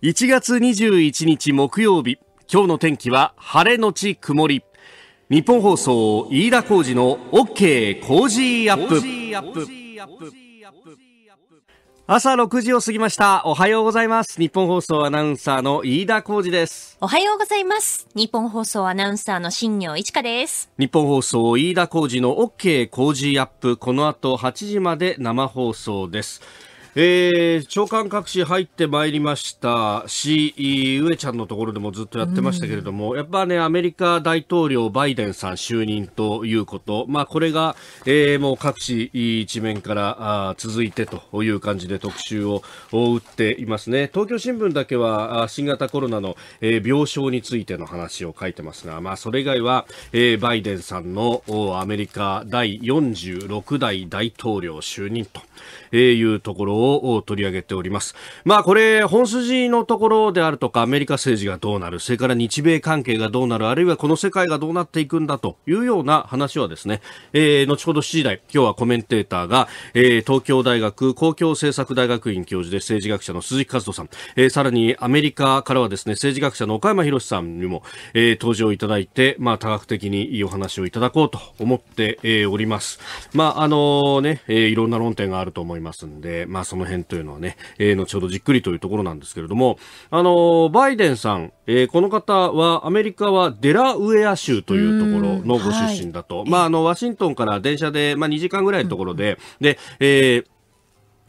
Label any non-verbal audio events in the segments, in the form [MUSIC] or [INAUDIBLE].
1月21日木曜日今日の天気は晴れのち曇り日本放送飯田浩二の OK 工事アップ朝6時を過ぎました。おはようございます。日本放送アナウンサーの飯田浩二です。おはようございます。日本放送アナウンサーの新業一華です。日本放送飯田浩二の OK 工事アップ。この後8時まで生放送です。えー、長官各紙入ってまいりましたし、上ちゃんのところでもずっとやってましたけれども、うん、やっぱね、アメリカ大統領バイデンさん就任ということ、まあ、これが、えー、もう各紙一面からあ続いてという感じで特集を打っていますね。東京新聞だけは新型コロナの、えー、病床についての話を書いてますが、まあ、それ以外は、えー、バイデンさんのアメリカ第46代大統領就任というところをを取り上げております。まあこれ本筋のところであるとかアメリカ政治がどうなる、それから日米関係がどうなる、あるいはこの世界がどうなっていくんだというような話はですね、えー、後ほど7時台、今日はコメンテーターが、えー、東京大学公共政策大学院教授で政治学者の鈴木和人さん、えー、さらにアメリカからはですね、政治学者の岡山博さんにも、えー、登場いただいて、まあ多角的にいいお話をいただこうと思って、えー、おります。まああのね、えー、いろんな論点があると思いますんで、まあそのの辺というのはね、えー、後ほどじっくりというところなんですけれども、あのバイデンさん、えー、この方はアメリカはデラウェア州というところのご出身だと、はい、まあ、あの、ワシントンから電車で、まあ、2時間ぐらいのところで、うん、で、えー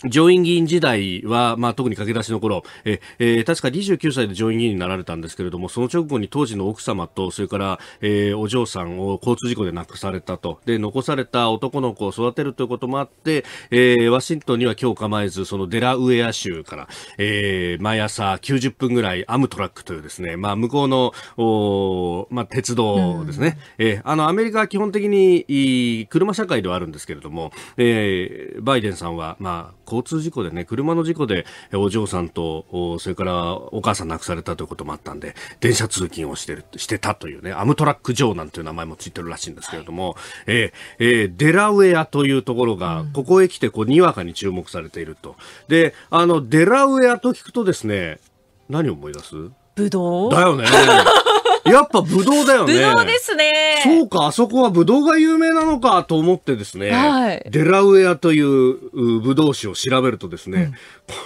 上院議員時代は、まあ、特に駆け出しの頃、え、えー、確か29歳で上院議員になられたんですけれども、その直後に当時の奥様と、それから、えー、お嬢さんを交通事故で亡くされたと。で、残された男の子を育てるということもあって、えー、ワシントンには今日構えず、そのデラウェア州から、えー、毎朝90分ぐらいアムトラックというですね、まあ、向こうの、おまあ、鉄道ですね。うん、えー、あの、アメリカは基本的に、車社会ではあるんですけれども、えー、バイデンさんは、まあ、交通事故でね、車の事故でお嬢さんと、それからお母さん亡くされたということもあったんで、電車通勤をしてる、してたというね、アムトラック城なんていう名前もついてるらしいんですけれども、はい、えー、えー、デラウェアというところが、ここへ来てこう、にわかに注目されていると。で、あの、デラウェアと聞くとですね、何を思い出すぶどうだよね。[LAUGHS] [LAUGHS] やっぱブドウだよね。ブドウですね。そうか、あそこはブドウが有名なのかと思ってですね、はい、デラウェアというブドウ酒を調べるとですね、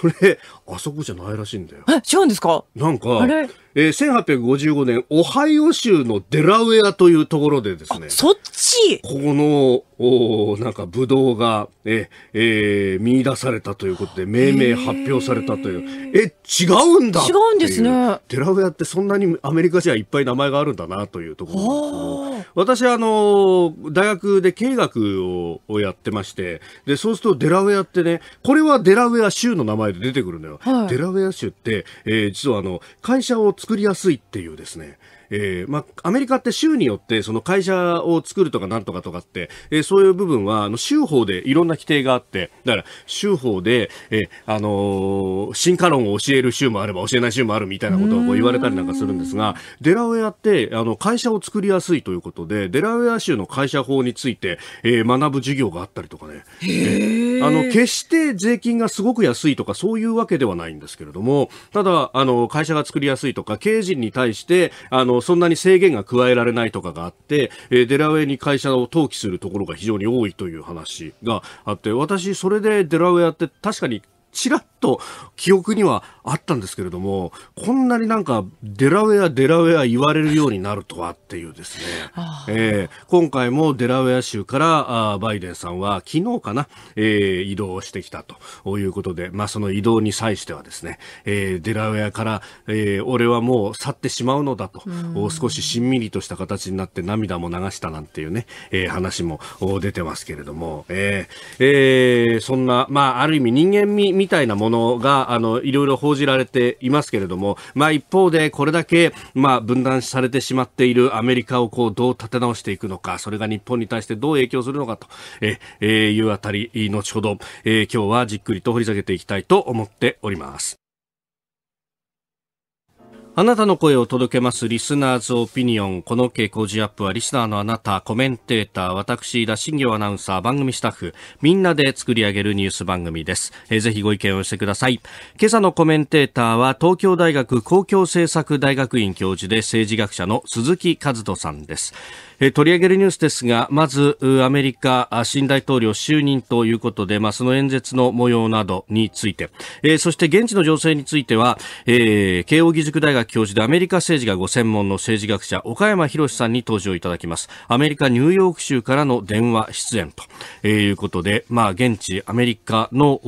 うん、これ、あそこじゃないらしいんだよ。え、違うんですかなんか、あれえー、1855年、オハイオ州のデラウェアというところでですね。そっちここの、おなんか、ブドウが、え、えー、見出されたということで、命名発表されたという。え、違うんだ違うんですね。デラウェアってそんなにアメリカじゃいっぱい名前があるんだな、というところなん私、あの、大学で経営学ををやってまして、で、そうするとデラウェアってね、これはデラウェア州の名前で出てくるのよ。はい、デラウェア州って、えー、実はあの会社を作りやすいっていうですね、えー、まあ、アメリカって州によってその会社を作るとかなんとかとかって、えー、そういう部分はあの州法でいろんな規定があって、だから州法で、えー、あの進化論を教える州もあれば教えない州もあるみたいなことをこう言われたりなんかするんですが、デラウェアってあの会社を作りやすいということで、デラウェア州の会社法について、え学ぶ授業があったりとかね、えー、あの決して税金がすごく安いとかそういうわけではないんですけれども、ただあの会社が作りやすいとか経営陣に対してあののそんなに制限が加えられないとかがあって、えー、デラウェイに会社を登記するところが非常に多いという話があって私、それでデラウェアって確かにちらっと記憶にはあったんですけれども、こんなになんかデラウェア、デラウェア言われるようになるとはっていうですね、えー、今回もデラウェア州からあバイデンさんは昨日かな、えー、移動してきたということで、まあ、その移動に際してはですね、えー、デラウェアから、えー、俺はもう去ってしまうのだと、う少ししんみりとした形になって涙も流したなんていうね、えー、話も出てますけれども、えーえー、そんな、まあ、ある意味人間味みたいなものがあのいろいろ報じられていますけれども、まあ、一方でこれだけ、まあ、分断されてしまっているアメリカをこうどう立て直していくのかそれが日本に対してどう影響するのかとえ、えいうあたり後ほど、えー、今日はじっくりと掘り下げていきたいと思っております。あなたの声を届けます。リスナーズオピニオン。この傾向ジアップは、リスナーのあなた、コメンテーター、私、田新業アナウンサー、番組スタッフ、みんなで作り上げるニュース番組です。えー、ぜひご意見をしてください。今朝のコメンテーターは、東京大学公共政策大学院教授で政治学者の鈴木和人さんです。え取り上げるニュースですが、まず、アメリカ新大統領就任ということで、まあ、その演説の模様などについて、えー、そして現地の情勢については、えー、慶応義塾大学教授でアメリカ政治がご専門の政治学者、岡山博さんに登場いただきます。アメリカ・ニューヨーク州からの電話出演と、えいうことで、まあ、現地アメリカの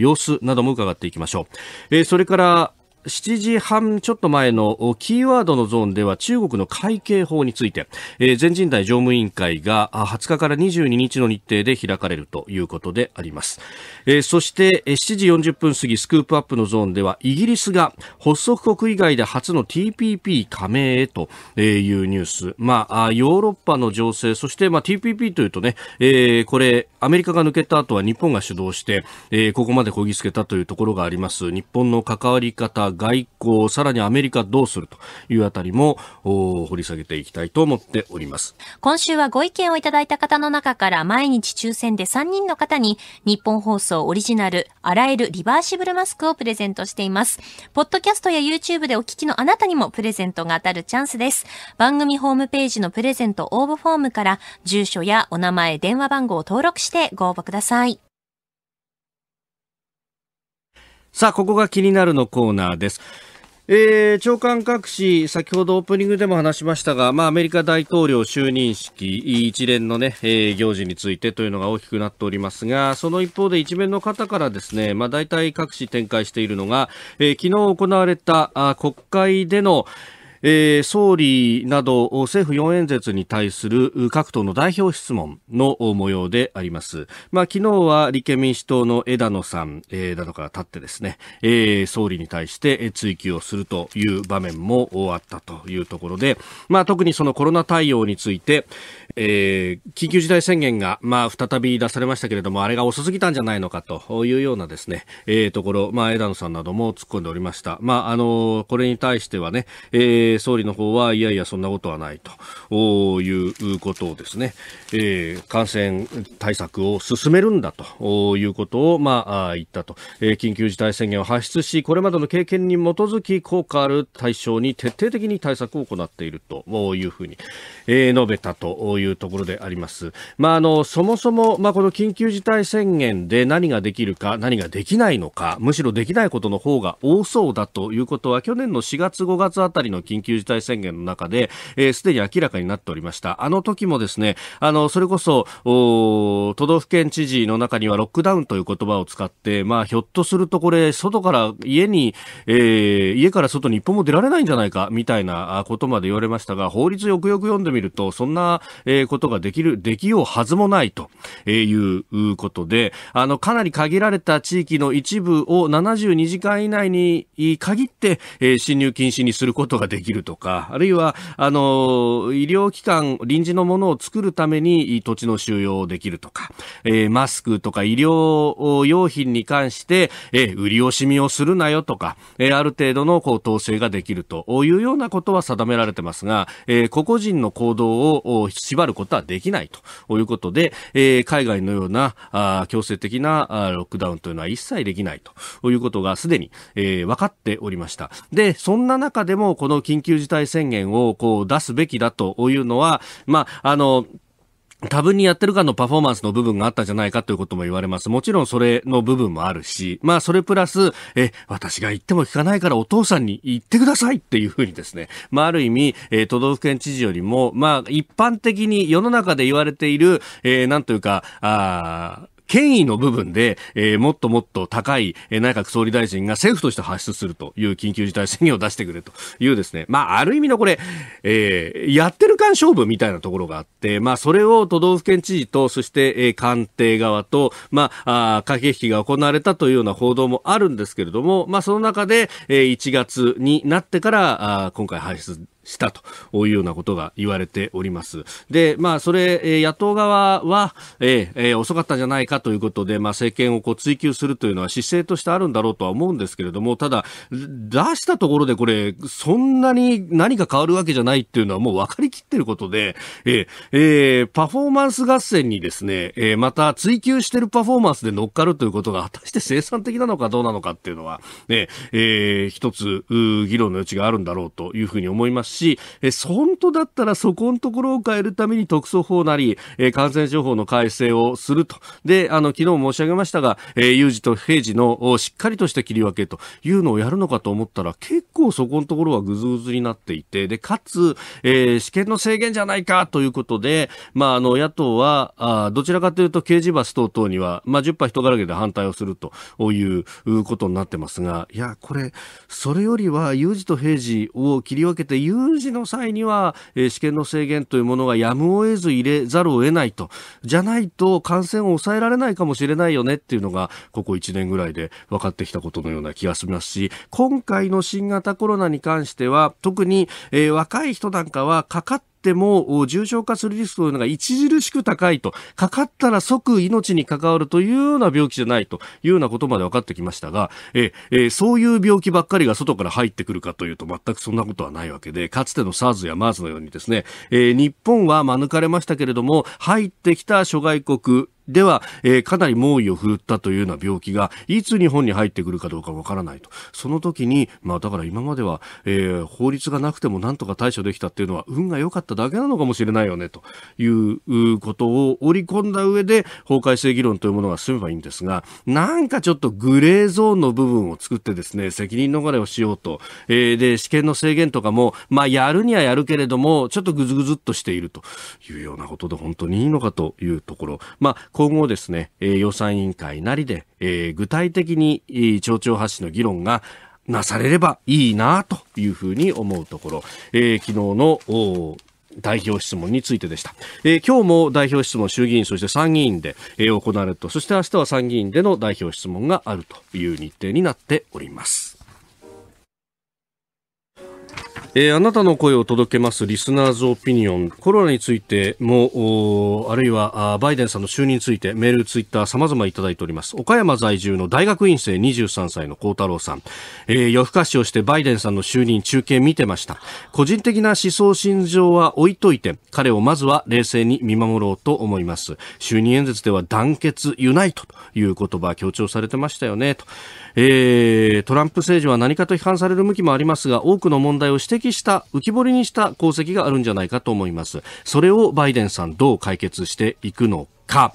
様子なども伺っていきましょう。えそれから、7時半ちょっと前のキーワードのゾーンでは中国の会計法について、えー、全人代常務委員会が20日から22日の日程で開かれるということであります、えー、そして7時40分過ぎスクープアップのゾーンではイギリスが発足国以外で初の TPP 加盟へというニュース、まあ、ヨーロッパの情勢そして、まあ、TPP というとね、えー、これアメリカが抜けた後は日本が主導して、えー、ここまでこぎつけたというところがあります。日本の関わり方、外交、さらにアメリカどうするというあたりも掘り下げていきたいと思っております。今週はご意見をいただいた方の中から毎日抽選で3人の方に日本放送オリジナル、あらゆるリバーシブルマスクをプレゼントしています。ポッドキャストや YouTube でお聞きのあなたにもプレゼントが当たるチャンスです。番組ホームページのプレゼント応募フォームから住所やお名前、電話番号を登録してしてご応募ください。さあ、ここが気になるのコーナーです。えー、長官各紙、先ほどオープニングでも話しましたが、まあ、アメリカ大統領就任式、一連のね、えー、行事についてというのが大きくなっておりますが、その一方で一面の方からですね、まあ、大体各紙展開しているのが、えー、昨日行われたあ国会での、えー、総理など政府4演説に対する各党の代表質問の模様であります。まあ、昨日は立憲民主党の枝野さん、えー、などから立ってですね、えー、総理に対して追及をするという場面もあったというところで、まあ、特にそのコロナ対応について、えー、緊急事態宣言が、まあ、再び出されましたけれども、あれが遅すぎたんじゃないのかというようなですね、えー、ところ、まあ、枝野さんなども突っ込んでおりました。まあ、あのこれに対してはね、えーえー、総理の方はいやいやそんなことはないということをですね、えー、感染対策を進めるんだということを、まあ、言ったと、えー、緊急事態宣言を発出しこれまでの経験に基づき効果ある対象に徹底的に対策を行っているというふうに、えー、述べたというところであります。まあ、あのそもそも、まあ、この緊急事態宣言で何ができるか何ができないのかむしろできないことの方が多そうだということは去年の4月5月あたりの緊緊急事態宣言の中で、えー、すでに明らかになっておりました。あの時もですね、あの、それこそ、都道府県知事の中にはロックダウンという言葉を使って、まあ、ひょっとするとこれ、外から家に、えー、家から外に一歩も出られないんじゃないか、みたいなことまで言われましたが、法律よくよく読んでみると、そんな、ことができる、できようはずもないと、いうことで、あの、かなり限られた地域の一部を72時間以内に限って、侵入禁止にすることができきるとか、あるいは、あの、医療機関、臨時のものを作るために土地の収容できるとか、えー、マスクとか医療用品に関して、えー、売り惜しみをするなよとか、えー、ある程度のこう統制ができるというようなことは定められてますが、えー、個々人の行動を縛ることはできないということで、えー、海外のようなあ強制的なあロックダウンというのは一切できないということがすでに、えー、分かっておりました。で、そんな中でもこの緊緊急事態宣言をこう出すべきだというのは、まあ、あの、多分にやってるかのパフォーマンスの部分があったじゃないかということも言われます。もちろんそれの部分もあるし、まあそれプラス、え、私が言っても聞かないからお父さんに言ってくださいっていうふうにですね、まあある意味、えー、都道府県知事よりも、まあ一般的に世の中で言われている、えー、なんというか、あ権威の部分で、えー、もっともっと高い内閣総理大臣が政府として発出するという緊急事態宣言を出してくれというですね、まあ、ある意味のこれ、えー、やってる間勝負みたいなところがあって、まあ、それを都道府県知事と、そして、えー、官邸側と、まあ、あ駆け引きが行われたというような報道もあるんですけれども、まあ、その中で、えー、1月になってから、あ今回発出したというようなことが言われております。で、まあ、それ、野党側は、ええ遅かったんじゃないかということで、まあ、政権をこう追及するというのは姿勢としてあるんだろうとは思うんですけれども、ただ、出したところでこれ、そんなに何か変わるわけじゃないっていうのはもう分かりきってることで、ええパフォーマンス合戦にですね、えまた追求してるパフォーマンスで乗っかるということが果たして生産的なのかどうなのかっていうのは、ね、ええー、一つ、議論の余地があるんだろうというふうに思いますし、え本当だったらそこのところを変えるために特措法なり、え感染症法の改正をすると。で、あの、昨日申し上げましたが、え有事と平時のしっかりとした切り分けというのをやるのかと思ったら、結構そこのところはぐずぐずになっていて、で、かつ、えー、試験の制限じゃないかということで、まあ、あの、野党は、あどちらかというと刑事罰等々には、まあ、10波人からげで反対をするということになってますが、いや、これ、それよりは有事と平時を切り分けて有有事の際には、えー、試験の制限というものがやむを得ず入れざるを得ないとじゃないと感染を抑えられないかもしれないよねっていうのがここ1年ぐらいで分かってきたことのような気がしますし今回の新型コロナに関しては特に、えー、若い人なんかはかかってっても重症化するリスクというのが著しく高いと、かかったら即命に関わるというような病気じゃないというようなことまで分かってきましたが、ええそういう病気ばっかりが外から入ってくるかというと全くそんなことはないわけで、かつての SARS や MERS のようにですね、えー、日本は免れましたけれども、入ってきた諸外国、では、えー、かなり猛威を振るったというような病気がいつ日本に入ってくるかどうかわからないとその時に、まあ、だから今までは、えー、法律がなくてもなんとか対処できたっていうのは運が良かっただけなのかもしれないよねということを織り込んだ上で法改正議論というものが進めばいいんですがなんかちょっとグレーゾーンの部分を作ってですね責任逃れをしようと、えー、で試験の制限とかも、まあ、やるにはやるけれどもちょっとぐずぐずっとしているというようなことで本当にいいのかというところ。まあ今後ですね、えー、予算委員会なりで、えー、具体的に、えー、町長発信の議論がなされればいいなというふうに思うところ、えー、昨日の代表質問についてでした、えー、今日も代表質問衆議院そして参議院で、えー、行われるとそして明日は参議院での代表質問があるという日程になっておりますえー、あなたの声を届けますリスナーズオピニオンコロナについてもあるいはあバイデンさんの就任についてメール、ツイッター様々いただいております岡山在住の大学院生23歳の幸太郎さん、えー、夜更かしをしてバイデンさんの就任中継見てました個人的な思想心情は置いといて彼をまずは冷静に見守ろうと思います就任演説では団結ユナイトという言葉強調されてましたよねと、えー、トランプ政治は何かと批判される向きもありますが多くの問題を指摘した浮き彫りにした功績があるんじゃないかと思いますそれをバイデンさんどう解決していくのか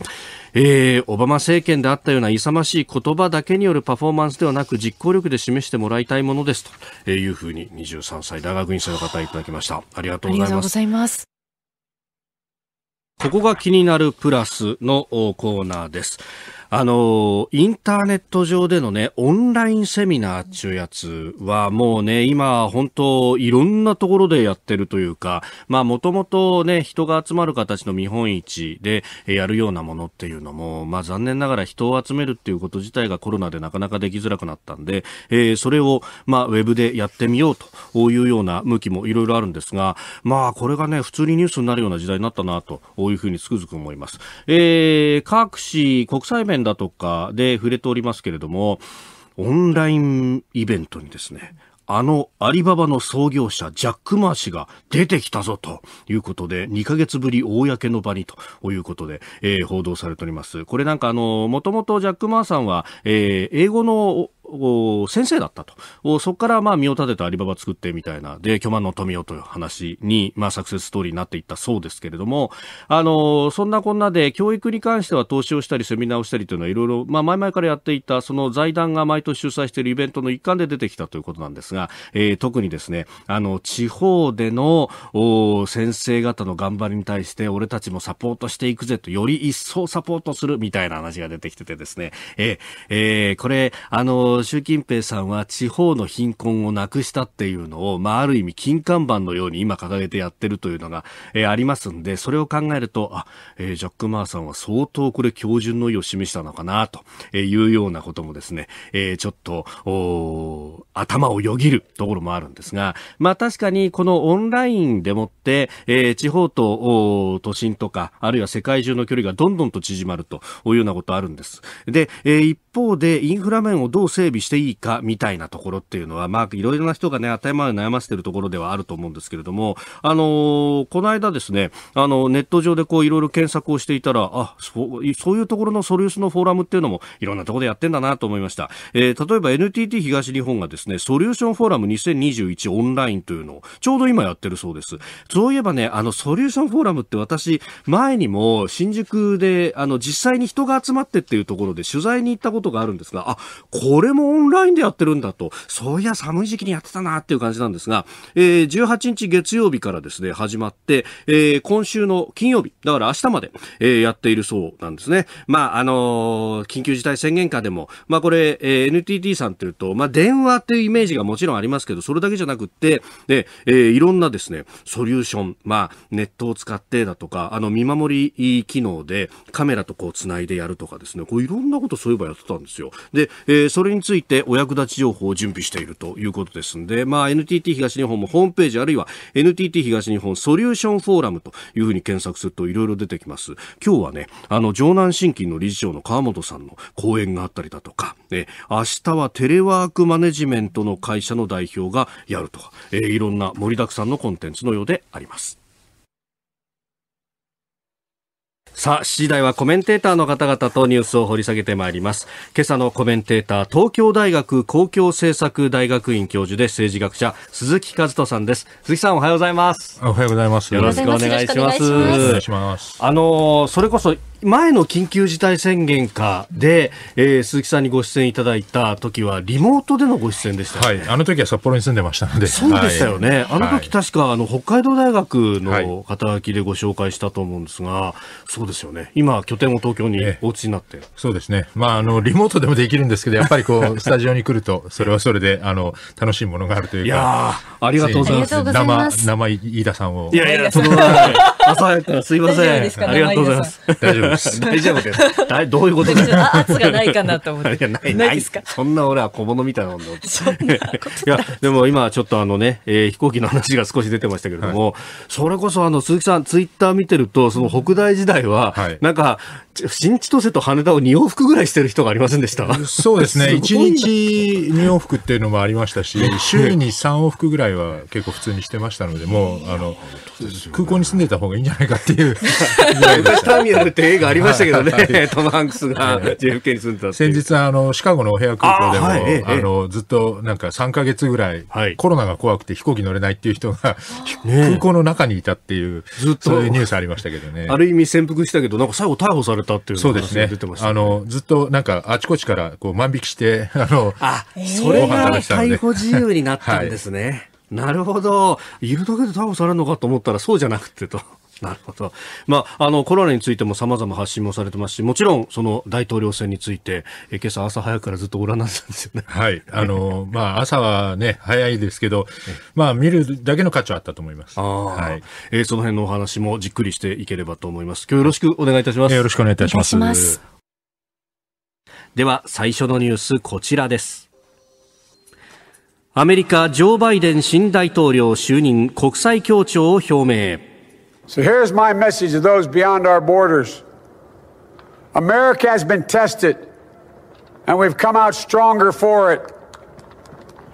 えー、オバマ政権であったような勇ましい言葉だけによるパフォーマンスではなく実行力で示してもらいたいものですというふうに23歳大学院生の方いただきましたありがとうございますここが気になるプラスのコーナーですあの、インターネット上でのね、オンラインセミナーっちゅうやつは、もうね、今、本当いろんなところでやってるというか、まあ、もともとね、人が集まる形の見本市でやるようなものっていうのも、まあ、残念ながら人を集めるっていうこと自体がコロナでなかなかできづらくなったんで、えー、それを、まあ、ウェブでやってみようというような向きもいろいろあるんですが、まあ、これがね、普通にニュースになるような時代になったな、というふうにつくづく思います。えー、各紙国際面だとかで触れておりますけれども、オンラインイベントにですね、あのアリババの創業者ジャック・マー氏が出てきたぞということで、2ヶ月ぶり公の場にということで、えー、報道されております。これなんかあの、もともとジャック・マーさんは、えー、英語の先生だったと。そこからまあ身を立ててアリババ作ってみたいな、で、巨万の富をという話に、まあサクセスストーリーになっていったそうですけれども、あの、そんなこんなで教育に関しては投資をしたりセミナーをしたりというのはいろいろ、まあ前々からやっていた、その財団が毎年主催しているイベントの一環で出てきたということなんですが、えー、特にですね、あの、地方での先生方の頑張りに対して俺たちもサポートしていくぜと、より一層サポートするみたいな話が出てきててですね、えー、えー、これ、あの、習近平さんは地方の貧困をなくしたっていうのを、まあ、ある意味金看板のように今掲げてやってるというのが、えー、ありますんで、それを考えると、あ、えー、ジャック・マーさんは相当これ標準の意を示したのかな、というようなこともですね、えー、ちょっと、お頭をよぎるところもあるんですが、まあ確かにこのオンラインでもって、えー、地方とお都心とか、あるいは世界中の距離がどんどんと縮まるというようなことあるんです。で、えー、一方でインフラ面をどう整備していいかみたいなところっていうのは、まあ、いろいろな人がね、当たり前を悩ませているところではあると思うんですけれども、あのー、この間ですね、あの、ネット上でこう、いろいろ検索をしていたら、あ、そうそういうところのソリュースのフォーラムっていうのも、いろんなところでやってんだなと思いました。えー、例えば NTT 東日本がですね、ソリューションフォーラム2021オンラインというのを、ちょうど今やってるそうです。そういえばね、あの、ソリューションフォーラムって私、前にも、新宿で、あの、実際に人が集まってっていうところで取材に行ったことことがあるんですが、あ、これもオンラインでやってるんだと、そういや寒い時期にやってたなっていう感じなんですが、えー、18日月曜日からですね、始まって、えー、今週の金曜日、だから明日まで、えー、やっているそうなんですね。まあ、あのー、緊急事態宣言下でも、まあこれ、えー、NTT さんっていうと、まあ電話っていうイメージがもちろんありますけど、それだけじゃなくって、で、えー、いろんなですね、ソリューション、まあ、ネットを使ってだとか、あの、見守り機能でカメラとこう繋いでやるとかですね、こういろんなことそういえばやってたったんですよ。で、えー、それについてお役立ち情報を準備しているということですんで、まあ、NTT 東日本もホームページあるいは NTT 東日本ソリューションフォーラムというふうに検索するといろいろ出てきます。今日はね、あの、城南新金の理事長の川本さんの講演があったりだとか、えー、明日はテレワークマネジメントの会社の代表がやるとか、えー、いろんな盛りだくさんのコンテンツのようであります。さあ、次第はコメンテーターの方々とニュースを掘り下げてまいります。今朝のコメンテーター、東京大学公共政策大学院教授で政治学者、鈴木和人さんです。鈴木さん、おはようございます。おはようございます。よろしくお願いします。お願いします。あのそれこそ前の緊急事態宣言下で、えー、鈴木さんにご出演いただいた時は、リモートでのご出演でした、ね、はい、あの時は札幌に住んでましたので、そうでしたよね、はい、あの時確かあの北海道大学の肩書きでご紹介したと思うんですが、はい、そうですよね、今、拠点を東京にお家になって、ええ、そうですね、まああの、リモートでもできるんですけど、やっぱりこう [LAUGHS] スタジオに来ると、それはそれであの楽しいものがあるというか、いやありがとうございます、生生飯田さんを。いやいや、その朝早くからすいません、ありがとうございます。大丈夫で [LAUGHS] す大丈夫ですだ [LAUGHS] どういうことですか圧がないかなと思って [LAUGHS] ないないですかそんな俺は小物みたいなもんでそんなことないいやでも今ちょっとあのね、えー、飛行機の話が少し出てましたけれども、はい、それこそあの鈴木さんツイッター見てるとその北大時代は、はい、なんか新千歳と羽田を2往復ぐらいしてる人がありませんでしたそうですね。1 [LAUGHS] 日2往復っていうのもありましたし、週に3往復ぐらいは結構普通にしてましたので、もう、あの、空港に住んでた方がいいんじゃないかっていう。昔ターミナルって映画ありましたけどね、[LAUGHS] トム・ハンクスが JFK に住んでた先日、あの、シカゴのお部屋空港でも、あの、ずっとなんか3か月ぐらい、コロナが怖くて飛行機乗れないっていう人が、空港の中にいたっていう、ずっとそういうニュースありましたけどね。ある意味潜伏したけど、なんか最後逮捕されれたっていうそうですね。出てました、ね、あの、ずっとなんかあちこちからこう万引きして、[LAUGHS] あの、あ、それが逮捕自由になったんですね。はい、なるほど。いるだけで逮捕されるのかと思ったらそうじゃなくてと。なるほど。まあ、あの、コロナについても様々発信もされてますし、もちろん、その大統領選について、え今朝朝早くからずっとご覧になったんですよね。はい。あの、まあ、朝はね、早いですけど、まあ、見るだけの価値はあったと思います。はい。えー、その辺のお話もじっくりしていければと思います。今日よろしくお願いいたします。よろしくお願いいたします。ますでは、最初のニュース、こちらです。アメリカ、ジョー・バイデン新大統領就任国際協調を表明。So here's my message to those beyond our borders America has been tested, and we've come out stronger for it.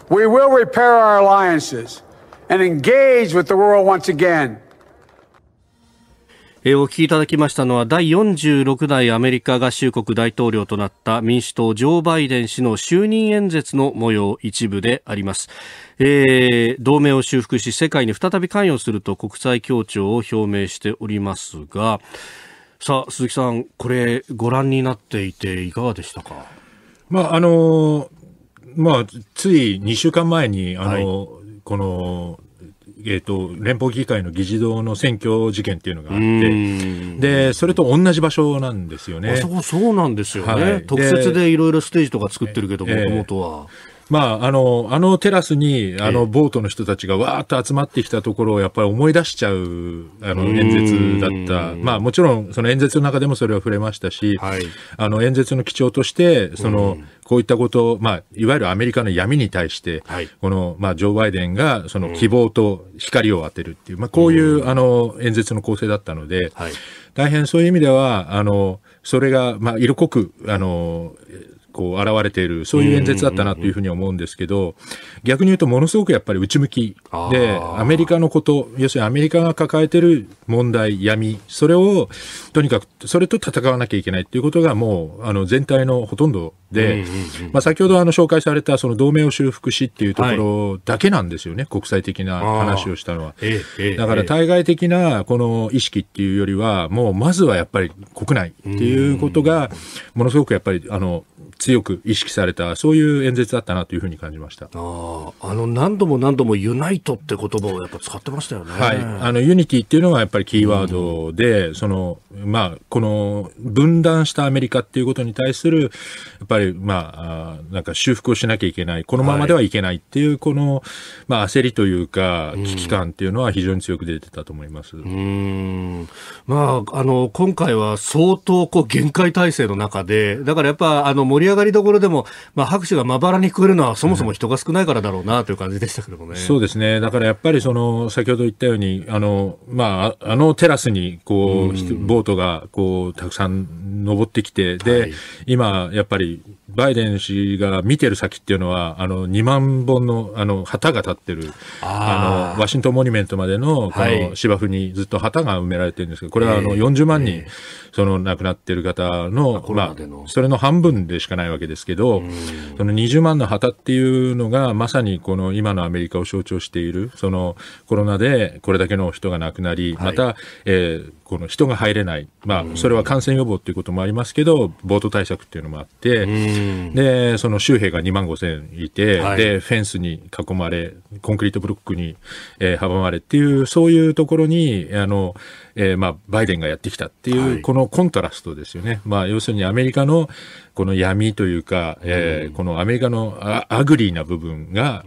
We will repair our alliances and engage with the world once again. えー、お聞きいただきましたのは第46代アメリカ合衆国大統領となった民主党ジョー・バイデン氏の就任演説の模様一部であります、えー、同盟を修復し世界に再び関与すると国際協調を表明しておりますがさあ鈴木さんこれご覧になっていていかがでしたかまああのまあ、つい2週間前にあの、はい、このえっ、ー、と、連邦議会の議事堂の選挙事件っていうのがあって、で、それと同じ場所なんですよね。あそこそうなんですよね。はい、特設でいろいろステージとか作ってるけど、もともとは。まあ、あの、あのテラスに、あの、ボートの人たちがわーっと集まってきたところを、やっぱり思い出しちゃう、あの、演説だった。まあ、もちろん、その演説の中でもそれは触れましたし、はいあの、演説の基調として、その、こういったことを、まあ、いわゆるアメリカの闇に対して、はいこの、まあ、ジョー・バイデンが、その、希望と光を当てるっていう、まあ、こういう、あの、演説の構成だったので、はい大変そういう意味では、あの、それが、まあ、色濃く、あの、こう、現れている、そういう演説だったなというふうに思うんですけど、逆に言うと、ものすごくやっぱり内向きで、アメリカのこと、要するにアメリカが抱えている問題、闇、それを、とにかく、それと戦わなきゃいけないということが、もう、あの、全体のほとんどで、まあ、先ほどあの紹介された、その同盟を修復しっていうところだけなんですよね、国際的な話をしたのは。だから、対外的な、この意識っていうよりは、もう、まずはやっぱり国内っていうことが、ものすごくやっぱり、あの、強く意識された、そういう演説だったなというふうに感じました。ああ、あの、何度も何度もユナイトって言葉をやっぱ使ってましたよね。はい。あの、ユニティっていうのがやっぱりキーワードで、うん、その、まあ、この分断したアメリカっていうことに対する、やっぱり、まあ、なんか修復をしなきゃいけない、このままではいけないっていう、この、まあ、焦りというか、危機感っていうのは非常に強く出てたと思います。うん。まあ、あの、今回は相当、こう、限界体制の中で、だからやっぱ、あの、盛りり上がりどころでも、まあ、拍手がまばらに聞こえるのは、そもそも人が少ないからだろうなという感じでしたけどもね。うん、そうですね。だからやっぱり、その、先ほど言ったように、あの、まあ、あのテラスに、こう、ボートが、こう、たくさん登ってきて、で、はい、今、やっぱり、バイデン氏が見てる先っていうのは、あの2万本のあの旗が立ってるあの、ワシントンモニュメントまでのこの芝生にずっと旗が埋められてるんですけど、これはあの40万人、その亡くなってる方の、まあ、それの半分でしかないわけですけど、その20万の旗っていうのが、まさにこの今のアメリカを象徴している、そのコロナでこれだけの人が亡くなり、また、えーこの人が入れない、まあ、それは感染予防ということもありますけど、ボート対策っていうのもあって、でその周兵が2万5千いて、はい、で、フェンスに囲まれ、コンクリートブロックに、えー、阻まれっていう、そういうところに、あのえーまあ、バイデンがやってきたっていう、このコントラストですよね、まあ、要するにアメリカのこの闇というか、えー、このアメリカのアグリーな部分が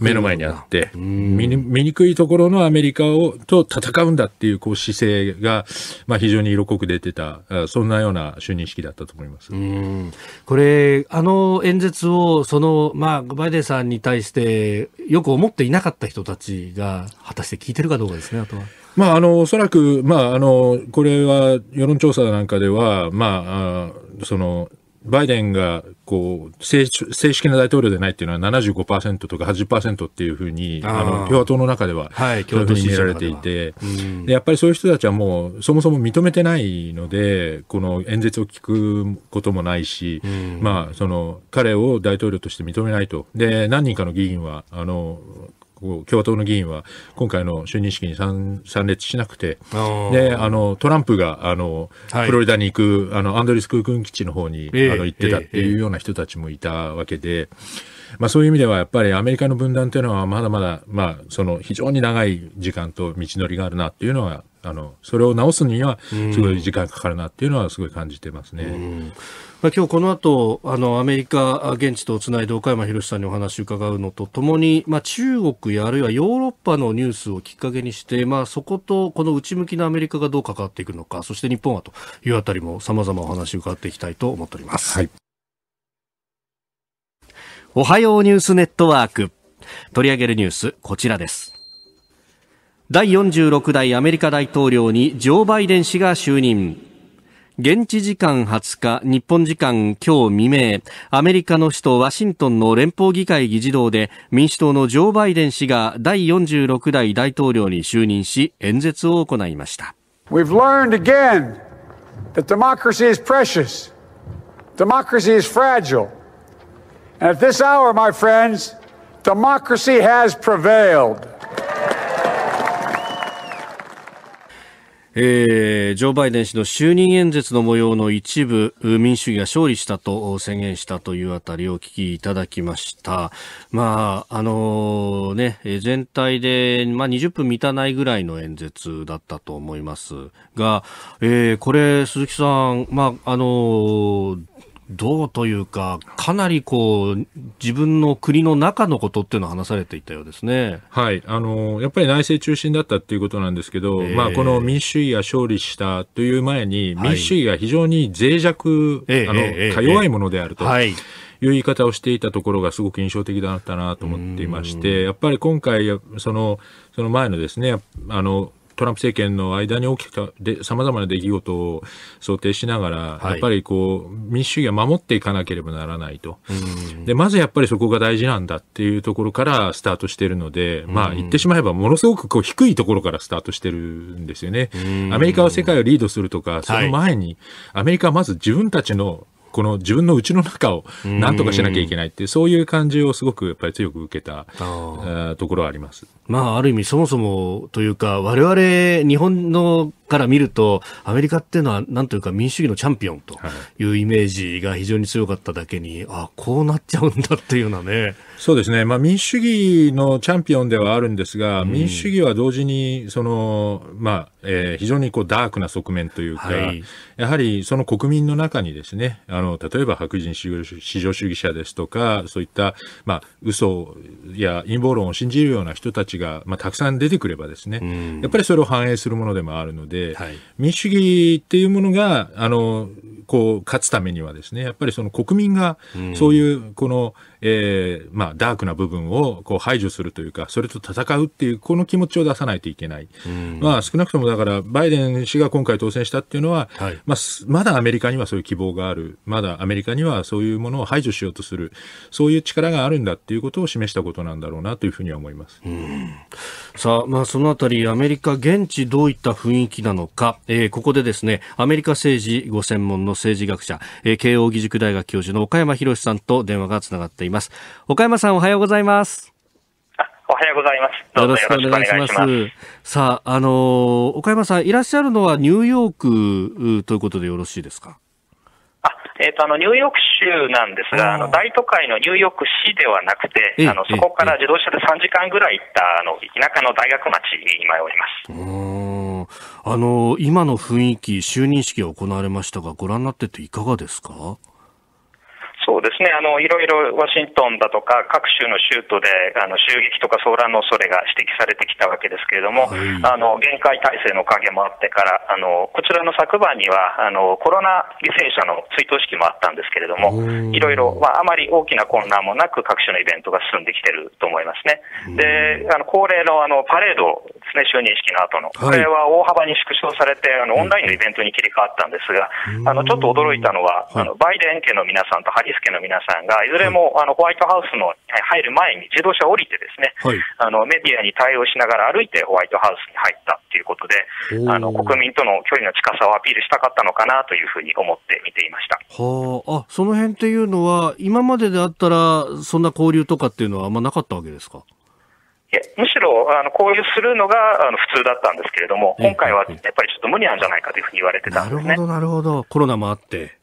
目の前にあって見醜いところのアメリカをと戦うんだっていうこう姿勢が、まあ、非常に色濃く出てたそんなような就任式だったと思いますこれあの演説をその、まあ、バイデンさんに対してよく思っていなかった人たちが果たして聞いてるかどうかですねあとは。まあ、あの、おそらく、まあ、あの、これは、世論調査なんかでは、まあ、あその、バイデンがこう正式な大統領でないっていうのは75%とか80%っていうふうにあの共和党の中ではそういうふうに見られていて、でやっぱりそういう人たちはもうそもそも認めてないのでこの演説を聞くこともないし、まあ、その彼を大統領として認めないとで何人かの議員はあの共和党の議員は今回の就任式に参列しなくてであのトランプがあの、はい、フロリダに行くあのアンドリス空軍基地の方に、えー、あの行ってたっていうような人たちもいたわけで。まあ、そういう意味ではやっぱりアメリカの分断というのはまだまだ、まあ、その非常に長い時間と道のりがあるなというのはあのそれを直すにはすごい時間かかるなっていうのはすごい感じてますね。まあ、今日この後あのアメリカ現地とつないで岡山宏さんにお話を伺うのとともに、まあ、中国やあるいはヨーロッパのニュースをきっかけにして、まあ、そことこの内向きのアメリカがどう関わっていくのかそして日本はというあたりもさまざまお話を伺っていきたいと思っております。はい、おはようニュースネットワーク取り上げるニュースこちらです。第46代アメリカ大統領にジョー・バイデン氏が就任。現地時間20日、日本時間今日未明、アメリカの首都ワシントンの連邦議会議事堂で民主党のジョー・バイデン氏が第46代大統領に就任し、演説を行いました。We've learned again that democracy is precious, democracy is fragile. And at this hour, my friends, democracy has prevailed. えー、ジョー・バイデン氏の就任演説の模様の一部、民主主義が勝利したと宣言したというあたりをお聞きいただきました。まあ、あのー、ね、全体で、まあ、20分満たないぐらいの演説だったと思いますが、えー、これ、鈴木さん、まあ、あのーどうというか、かなりこう自分の国の中のことっていうのを話されていたようですね、はいあのやっぱり内政中心だったっていうことなんですけど、えー、まあ、この民主主義が勝利したという前に、民主主義が非常に脆弱、あの、えー、か弱いものであると。はいいう言い方をしていたところがすごく印象的だったなと思っていまして、やっぱり今回、その、その前のですね、あの、トランプ政権の間に起きたさまざまな出来事を想定しながら、はい、やっぱりこう民主主義は守っていかなければならないと、でまずやっぱりそこが大事なんだっていうところからスタートしているので、まあ、言ってしまえばものすごくこう低いところからスタートしてるんですよね。アメリカは世界をリードするとか、その前に、アメリカはまず自分たちのこの自分の家の中をなんとかしなきゃいけないっていう、そういう感じをすごくやっぱり強く受けたところはあります。まあ、ある意味そもそもというか、我々日本のから見ると、アメリカっていうのは、なんというか民主主義のチャンピオンというイメージが非常に強かっただけに、あこうなっちゃうんだっていうようなね。そうですね、まあ、民主主義のチャンピオンではあるんですが、うん、民主主義は同時にその、まあえー、非常にこうダークな側面というか、はい、やはりその国民の中にですねあの例えば白人至上主義者ですとかそういった、まあ嘘や陰謀論を信じるような人たちが、まあ、たくさん出てくればですね、うん、やっぱりそれを反映するものでもあるので。で、はい、民主主義っていうものがあのこう勝つためにはですねやっぱりその国民がそういうこの、うんえー、まあ、ダークな部分をこう排除するというか、それと戦うっていう、この気持ちを出さないといけない。まあ、少なくともだから、バイデン氏が今回当選したっていうのは、はい、まあ、まだアメリカにはそういう希望がある。まだアメリカにはそういうものを排除しようとする。そういう力があるんだっていうことを示したことなんだろうなというふうには思います。さあ、まあ、そのあたり、アメリカ現地どういった雰囲気なのか、えー、ここでですね、アメリカ政治ご専門の政治学者、えー、慶應義塾大学教授の岡山博さんと電話がつながっています。岡山さんおはようございます。おはようございます。よろしくお願いします。さあ、あの岡山さんいらっしゃるのはニューヨークということでよろしいですか。えっ、ー、と、あの、ニューヨーク州なんですが、あの、大都会のニューヨーク市ではなくて、あの、そこから自動車で3時間ぐらい行った、あの、田舎の大学町に今おります。あの、今の雰囲気、就任式が行われましたが、ご覧になってていかがですかそうですねあの、いろいろワシントンだとか、各州の州都であの襲撃とか騒乱の恐れが指摘されてきたわけですけれども、はい、あの限界体制の影もあってからあの、こちらの昨晩にはあのコロナ犠牲者の追悼式もあったんですけれども、いろいろ、まあ、あまり大きな混乱もなく、各種のイベントが進んできてると思いますね。であの恒例のあのパレードですね、就任式の後の、これは大幅に縮小されて、あのオンラインのイベントに切り替わったんですが、あのちょっと驚いたのは、あのバイデン家の皆さんとハリスの皆さんが、いずれも、あのホワイトハウスの入る前に自動車を降りてですね、はい、あのメディアに対応しながら歩いてホワイトハウスに入ったということで、あの国民との距離の近さをアピールしたかったのかなというふうに思って見ていました。はあ、その辺っていうのは、今までであったら、そんな交流とかっていうのはあんまなかったわけですかむしろあの交流するのがあの普通だったんですけれども、今回はやっぱりちょっと無理なんじゃないかというふうに言われてたんです、ね、なるほど、なるほど、コロナもあって。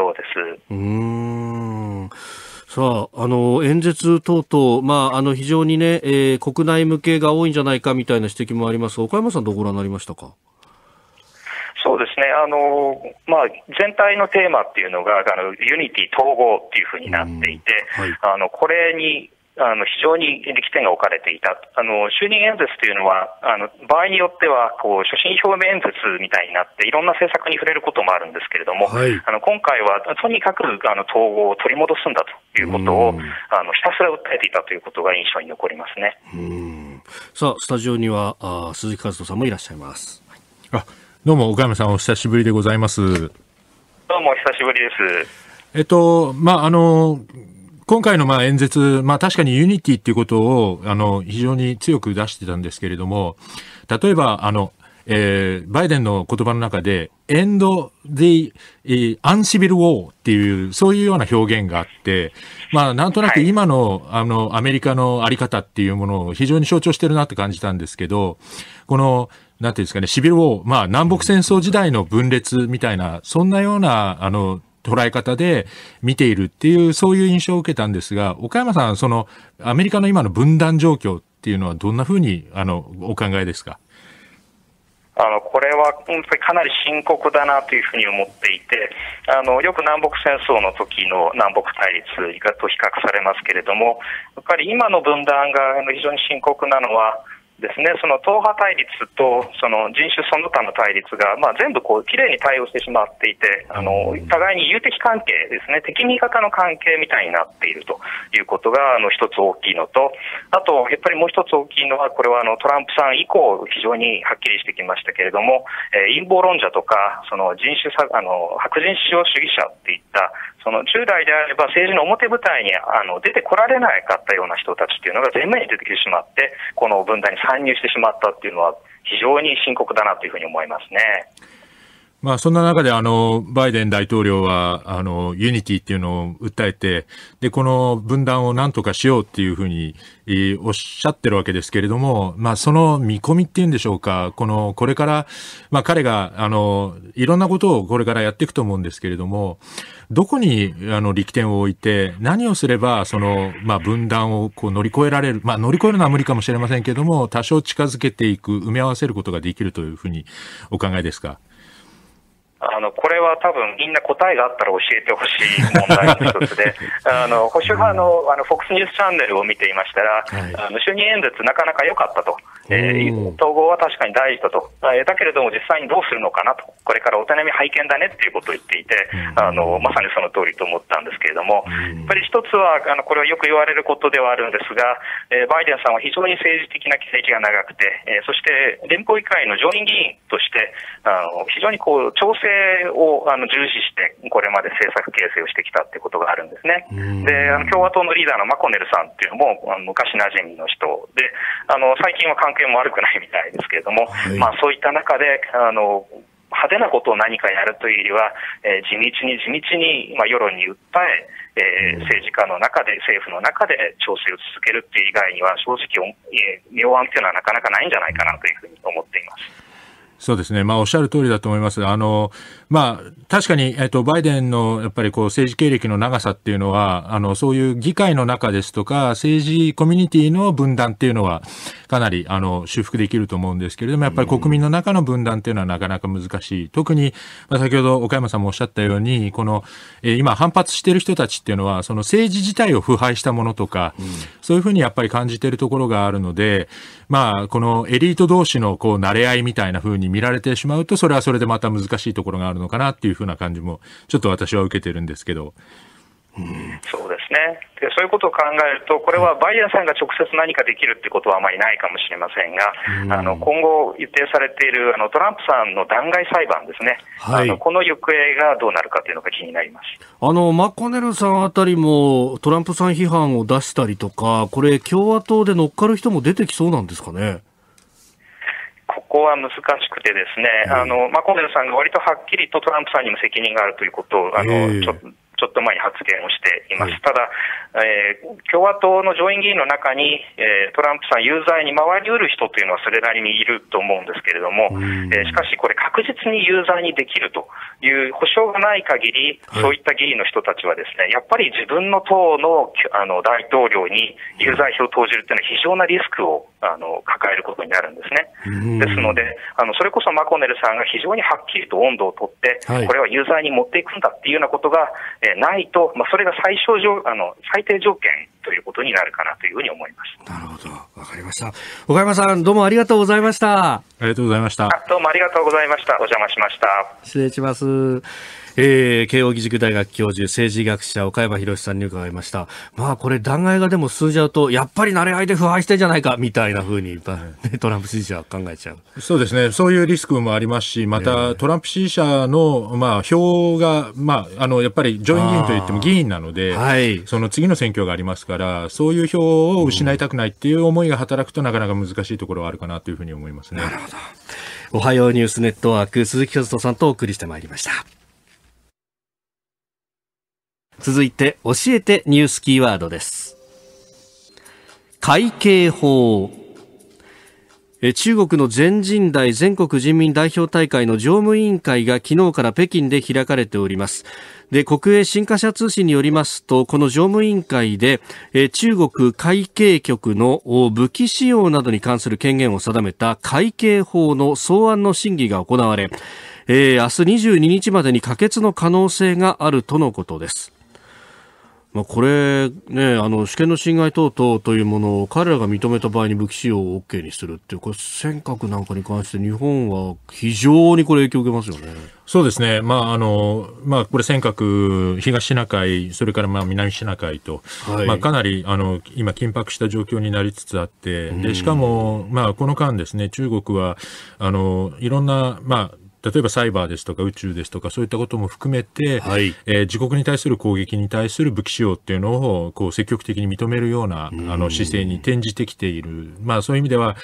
そうです。うんさあ、あの、演説等々、まあ、あの、非常にね、えー、国内向けが多いんじゃないかみたいな指摘もあります岡山さんどうご覧になりましたかそうですね、あのまあ、全体のテーマっていうのが、あのユニティ統合っていうふうになっていて、はい、あのこれにあの非常に力点が置かれていた、あの就任演説というのは、あの場合によってはこう所信表明演説みたいになって、いろんな政策に触れることもあるんですけれども、はい、あの今回はとにかくあの統合を取り戻すんだということを、あのひたすら訴えていたということが印象に残りますねさあ、スタジオにはあ鈴木和人さんもいらっしゃいます。あどうも岡山さん、お久しぶりでございます。どうも、久しぶりです。えっと、まあ、あの、今回のまあ演説、まあ、確かにユニティっていうことをあの非常に強く出してたんですけれども、例えばあの、えー、バイデンの言葉の中で、end the uncivil war っていう、そういうような表現があって、まあ、なんとなく今の、あの、アメリカのあり方っていうものを非常に象徴してるなって感じたんですけど、この、なんていうんですかね、シビルウォー、まあ、南北戦争時代の分裂みたいな、そんなような、あの、捉え方で見ているっていう、そういう印象を受けたんですが、岡山さん、その、アメリカの今の分断状況っていうのはどんなふうに、あの、お考えですかあのこれは本当にかなり深刻だなというふうに思っていてあのよく南北戦争の時の南北対立と比較されますけれどもやっぱり今の分断が非常に深刻なのはですね、その党派対立とその人種その他の対立が、まあ、全部こうきれいに対応してしまっていて、あの互いに有敵関係ですね、敵味方の関係みたいになっているということがあの一つ大きいのと、あとやっぱりもう一つ大きいのは、これはあのトランプさん以降、非常にはっきりしてきましたけれども、えー、陰謀論者とか、その人種あの白人至上主義者っていった、その従来であれば政治の表舞台にあの出てこられなかったような人たちっていうのが前面に出てきてしまって、この分断に参入してしまったっていうのは、非常に深刻だなというふうに思いますね。まあ、そんな中で、あの、バイデン大統領は、あの、ユニティっていうのを訴えて、で、この分断を何とかしようっていうふうに、えおっしゃってるわけですけれども、まあ、その見込みっていうんでしょうか、この、これから、まあ、彼が、あの、いろんなことをこれからやっていくと思うんですけれども、どこに、あの、力点を置いて、何をすれば、その、まあ、分断をこう乗り越えられる、まあ、乗り越えるのは無理かもしれませんけれども、多少近づけていく、埋め合わせることができるというふうにお考えですか。あの、これは多分みんな答えがあったら教えてほしい問題の一つで、[LAUGHS] あの、保守派の、あの、フォックスニュースチャンネルを見ていましたら、はい、あの、任演説なかなか良かったと。え統合は確かに大事だと、えだけれども実際にどうするのかなと、これからお手並み拝見だねっていうことを言っていて、あのまさにその通りと思ったんですけれども、やっぱり一つはあの、これはよく言われることではあるんですが、えー、バイデンさんは非常に政治的な軌跡が長くて、えー、そして連邦議会の上院議員として、あの非常にこう調整をあの重視して、これまで政策形成をしてきたってことがあるんですね。であの共和党のリーダーのマコネルさんっていうのも、あの昔なじみの人で、あの最近は関係見も悪くないみたいですけれども、はい、まあ、そういった中で、あの派手なことを何かやるというよりは、えー、地道に地道に、まあ、世論に訴ええー、政治家の中で、政府の中で調整を続けるっていう以外には、正直、えー、妙案というのはなかなかないんじゃないかなというふうに思っています。そうですね、まあ、おっしゃる通りだと思います。あのまあ、確かに、えっと、バイデンのやっぱりこう政治経歴の長さっていうのは、あの、そういう議会の中ですとか、政治コミュニティの分断っていうのは、かなり、あの、修復できると思うんですけれども、やっぱり国民の中の分断っていうのはなかなか難しい。特に、まあ、先ほど岡山さんもおっしゃったように、この、えー、今反発している人たちっていうのは、その政治自体を腐敗したものとか、うん、そういうふうにやっぱり感じているところがあるので、まあ、このエリート同士のこう、慣れ合いみたいなふうに見られてしまうと、それはそれでまた難しいところがあるのかなっていうふうな感じも、ちょっと私は受けてるんですけど。うん、そうですねで、そういうことを考えると、これはバイヤーさんが直接何かできるってことはあまりないかもしれませんが、あの今後、予定されているあのトランプさんの弾劾裁判ですね、はい、あのこの行方がどうなるかというのが気になりますあのマコネルさんあたりも、トランプさん批判を出したりとか、これ、共和党で乗っかる人も出てきそうなんですかね。こは難しくてですね、あの、まあ、コネルさんが割とはっきりとトランプさんにも責任があるということを、あの、ちょっと、ちょっと前に発言をしています。ただ、えー、共和党の上院議員の中に、えー、トランプさん有罪に回りうる人というのはそれなりにいると思うんですけれども、えー、しかしこれ確実に有罪にできるという保証がない限り、そういった議員の人たちはですね、やっぱり自分の党のあの大統領に有罪票を投じるというのは非常なリスクをあの抱えることになるんですね。ですのであの、それこそマコネルさんが非常にはっきりと温度をとって、これは有罪に持っていくんだっていうようなことが、えー、ないと、まあ、それが最小上あの最最低条件ということになるかなというふうに思いますなるほど、わかりました。岡山さん、どうもありがとうございました。ありがとうございました。どうもありがとうございました。お邪魔しました。失礼します。えー、慶應義塾大学教授、政治学者、岡山博さんに伺いました。まあ、これ、弾劾がでも進んじゃうと、やっぱり慣れ合いで腐敗してんじゃないか、みたいなふうに、トランプ支持者は考えちゃう。そうですね。そういうリスクもありますし、また、トランプ支持者の、まあ、票が、まあ、あの、やっぱり上院議員といっても議員なので、はい、その次の選挙がありますから、そういう票を失いたくないっていう思いが働くと、なかなか難しいところはあるかなというふうに思いますね。なるほど。おはようニュースネットワーク、鈴木和人さんとお送りしてまいりました。続いて教えてニュースキーワードです会計法中国の全人代全国人民代表大会の常務委員会が昨日から北京で開かれておりますで国営新華社通信によりますとこの常務委員会で中国会計局の武器使用などに関する権限を定めた会計法の草案の審議が行われ、え明日22日までに可決の可能性があるとのことですまあ、これ、ね、あの主権の侵害等々というものを彼らが認めた場合に武器使用を OK にするっていう、これ、尖閣なんかに関して、日本は非常にこれ、影響を受けますよね。そうですね、まああのまあ、これ、尖閣、東シナ海、それからまあ南シナ海と、はい、まあ、かなりあの今、緊迫した状況になりつつあって、でしかも、まあ、この間ですね、中国はあのいろんな、まあ、例えばサイバーですとか宇宙ですとかそういったことも含めて、はい、えー、自国に対する攻撃に対する武器使用っていうのをこう積極的に認めるようなあの姿勢に転じてきている、まあ、そういう意味では、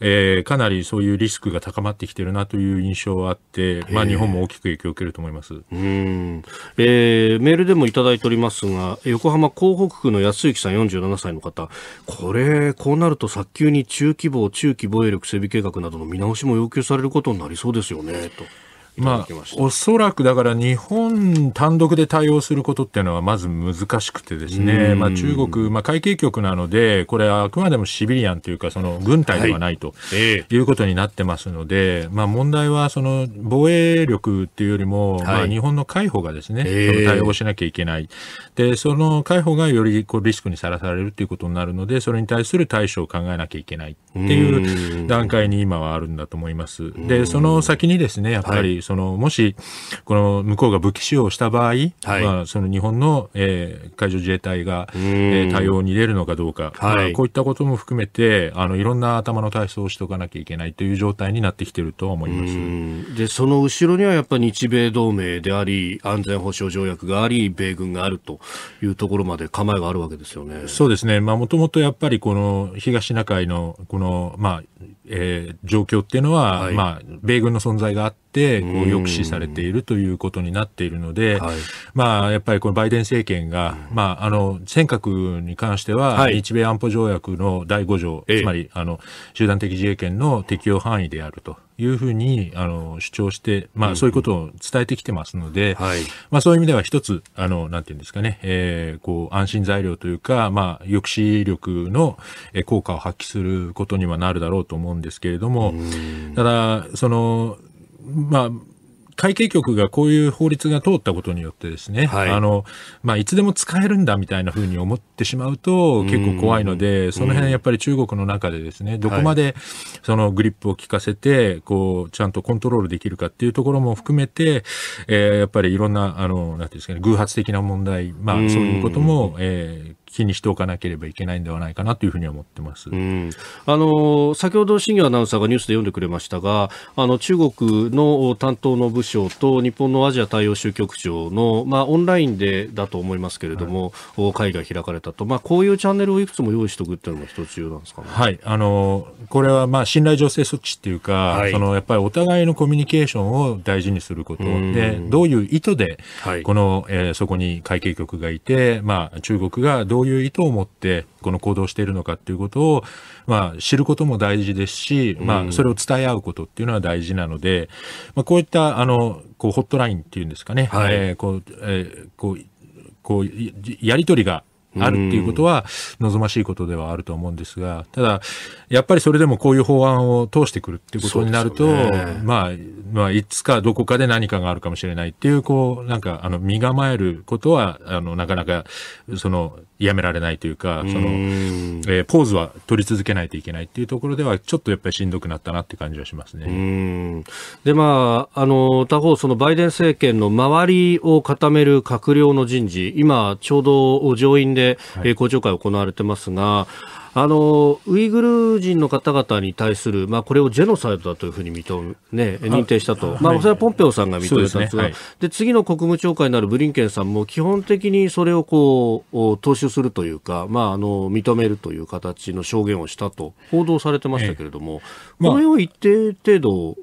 えー、かなりそういうリスクが高まってきてるなという印象はあって、まあ、日本も大きく影響を受けると思います、えー、えー、メールでもいただいておりますが横浜港北区の安幸さん47歳の方これこうなると早急に中規模中期防衛力整備計画などの見直しも要求されることになりそうですよね。まあ、おそらくだから日本単独で対応することっていうのはまず難しくてですね、まあ、中国、まあ、海警局なので、これはあくまでもシビリアンというか、その軍隊ではないと、はい、いうことになってますので、まあ、問題はその防衛力っていうよりも、はい、まあ、日本の海保がですね、その対応しなきゃいけない。で、その海保がよりこうリスクにさらされるということになるので、それに対する対処を考えなきゃいけないっていう段階に今はあるんだと思います。で、その先にですね、やっぱり、そのもしこの向こうが武器使用した場合、はい、まあ、その日本の、えー、海上自衛隊が、えー、対応に出るのかどうか、はいまあ、こういったことも含めてあのいろんな頭の体操をしておかなきゃいけないという状態になってきてると思いますでその後ろにはやっぱり日米同盟であり安全保障条約があり米軍があるというところまで構えがあるわけですよね。そうですね、まあ、もともとやっぱりこの東シナ海のこの、まあえー、状況っていうのは、はい、まあ、米軍の存在があって、こう抑止されているということになっているので、はい、まあ、やっぱりこのバイデン政権が、まあ、あの尖閣に関しては、日米安保条約の第5条、はい、つまりあの集団的自衛権の適用範囲であると。いうふうにあの主張して、まあ、そういうことを伝えてきてますので、うんはい、まあ、そういう意味では一つ、あのなんていうんですかね、えー、こう安心材料というか、まあ、抑止力の効果を発揮することにはなるだろうと思うんですけれども、ただ、そのまあ、会計局がこういう法律が通ったことによってですね、はい、あの、まあ、いつでも使えるんだみたいなふうに思ってしまうと結構怖いので、その辺やっぱり中国の中でですね、どこまでそのグリップを効かせて、こう、ちゃんとコントロールできるかっていうところも含めて、えー、やっぱりいろんな、あの、なんていうんですかね、偶発的な問題、まあ、そういうことも、えー、気にしておかなければいけないんではないかなというふうに思ってます、うん、あの先ほど新業アナウンサーがニュースで読んでくれましたがあの中国の担当の部署と日本のアジア対応州局長の、まあ、オンラインでだと思いますけれども、はい、会が開かれたと、まあ、こういうチャンネルをいくつも用意しておくというのも一つ重要なんですか、ね、はいあのこれはまあ信頼醸成措置というか、はい、そのやっぱりお互いのコミュニケーションを大事にすることでどういう意図で、はい、この、えー、そこに会計局がいて、まあ、中国がどうどういう意図を持ってこの行動しているのかっていうことを、まあ、知ることも大事ですし、まあ、それを伝え合うことっていうのは大事なので、まあ、こういったあのこうホットラインっていうんですかね、はい、えー、こうえー、こうこうやり取りがあるっていうことは望ましいことではあると思うんですが、ただ、やっぱりそれでもこういう法案を通してくるっていうことになると、ね、まあ、まあ、いつかどこかで何かがあるかもしれないっていう、こう、なんか、あの、身構えることは、あの、なかなか、その、やめられないというか、その、えー、ポーズは取り続けないといけないっていうところでは、ちょっとやっぱりしんどくなったなって感じはしますね。で、まあ、あの、他方、そのバイデン政権の周りを固める閣僚の人事、今、ちょうど上院で、はい、公聴会行われてますが、あのウイグル人の方々に対する、まあ、これをジェノサイドだというふうに認,、ね、認定したと、まあ、それはポンペオさんが認めたんですが、で、ねはい、次の国務長官になるブリンケンさんも、基本的にそれをこう踏襲するというか、まあ、あの認めるという形の証言をしたと報道されてましたけれども、ええ、これを一定程度、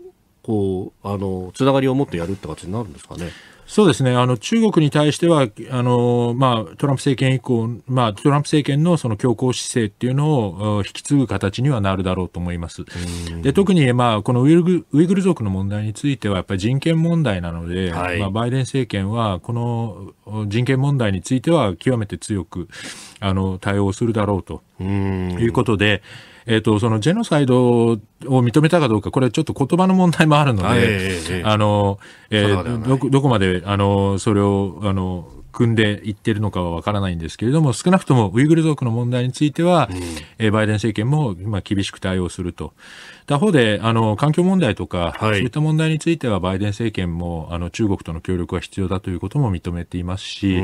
こうあのつながりを持ってやるって形になるんですかね。そうですねあの中国に対してはあの、まあ、トランプ政権以降、まあ、トランプ政権のその強硬姿勢っていうのを引き継ぐ形にはなるだろうと思います。で特に、まあ、このウイグウイグル族の問題についてはやっぱり人権問題なので、はい、まあ、バイデン政権はこの人権問題については極めて強くあの対応するだろうということで。えっ、ー、と、そのジェノサイドを認めたかどうか、これはちょっと言葉の問題もあるので、あ、えー、の、えー、ど、どこまで、あの、それを、あの、組んでいってるのかはわからないんですけれども、少なくともウイグル族の問題については、うん、バイデン政権も今厳しく対応すると。他方で、あの、環境問題とか、はい、そういった問題については、バイデン政権も、あの、中国との協力が必要だということも認めていますし、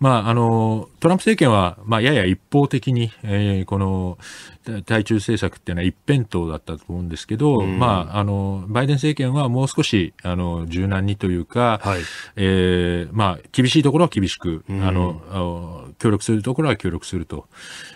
まあ、あの、トランプ政権は、まあ、やや一方的に、えー、この、対中政策っていうのは一辺倒だったと思うんですけど、うん、まあ、あのバイデン政権はもう少しあの柔軟にというか、はい、えー、まあ、厳しいところは厳しく、うん、あの協力するところは協力すると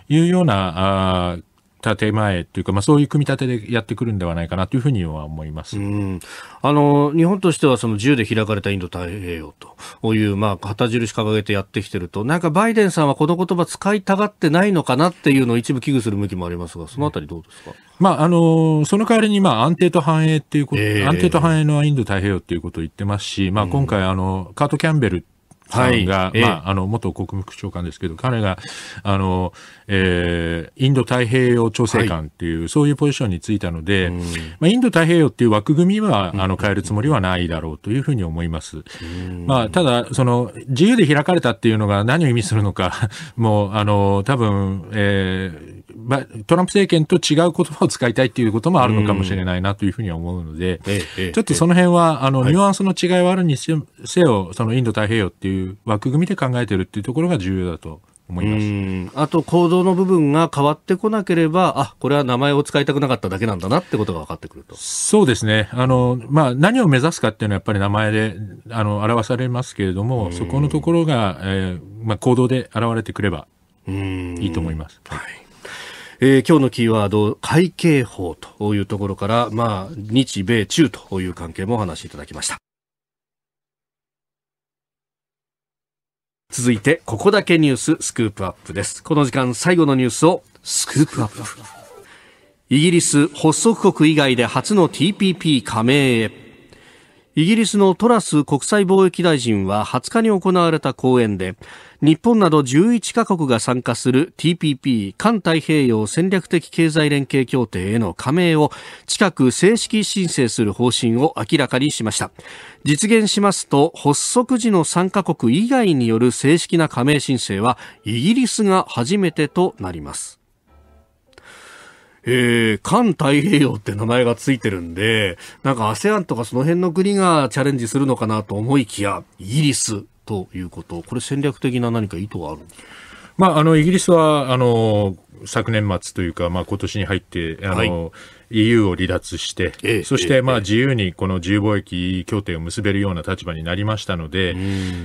いうようなあ建前というか、まあ、そういう組み立てでやってくるんではないかなというふうには思います、うん、あの日本としてはその自由で開かれたインド太平洋という、まあ、旗印掲げてやってきてるとなんかバイデンさんはこの言葉使いたがってないのかなっていうのを一部危惧する向きもありますがそのあたりどうですか、まあ、あのその代わりに、まあ、安定と繁栄っていうこと、えー、安定と繁栄のインド太平洋ということを言ってますし、まあ、今回あの、カート・キャンベルさんが、はい、まあ、あの元国務副長官ですけど、彼があの、えー、インド太平洋調整官っていう、はい、そういうポジションについたので、うん、まあ、インド太平洋っていう枠組みはあの変えるつもりはないだろうというふうに思います。うん、まあ、ただその、自由で開かれたっていうのが何を意味するのか、[LAUGHS] もうあの多分、えートランプ政権と違う言葉を使いたいということもあるのかもしれないなというふうに思うので、ちょっとその辺は、あの、ニュアンスの違いはあるにせよ、そのインド太平洋っていう枠組みで考えてるっていうところが重要だと思いますあと行動の部分が変わってこなければ、あこれは名前を使いたくなかっただけなんだなってことが分かってくるとそうですね、あのまあ、何を目指すかっていうのは、やっぱり名前であの表されますけれども、そこのところが、えーまあ、行動で表れてくればいいと思います。はいえー、今日のキーワード、会計法というところから、まあ、日米中という関係もお話しいただきました。続いて、ここだけニューススクープアップです。この時間最後のニュースをスクープアップ。イギリス発足国以外で初の TPP 加盟へ。イギリスのトラス国際貿易大臣は20日に行われた講演で、日本など11カ国が参加する TPP 環太平洋戦略的経済連携協定への加盟を近く正式申請する方針を明らかにしました実現しますと発足時の3カ国以外による正式な加盟申請はイギリスが初めてとなりますえー、環太平洋って名前がついてるんで、なんか ASEAN とかその辺の国がチャレンジするのかなと思いきや、イギリスということ、これ、戦略的な何か意図はあるんですか、まあ、あのイギリスはあの昨年末というか、まあ今年に入って、あの、はい EU を離脱して、ええ、そしてまあ自由にこの自由貿易協定を結べるような立場になりましたので、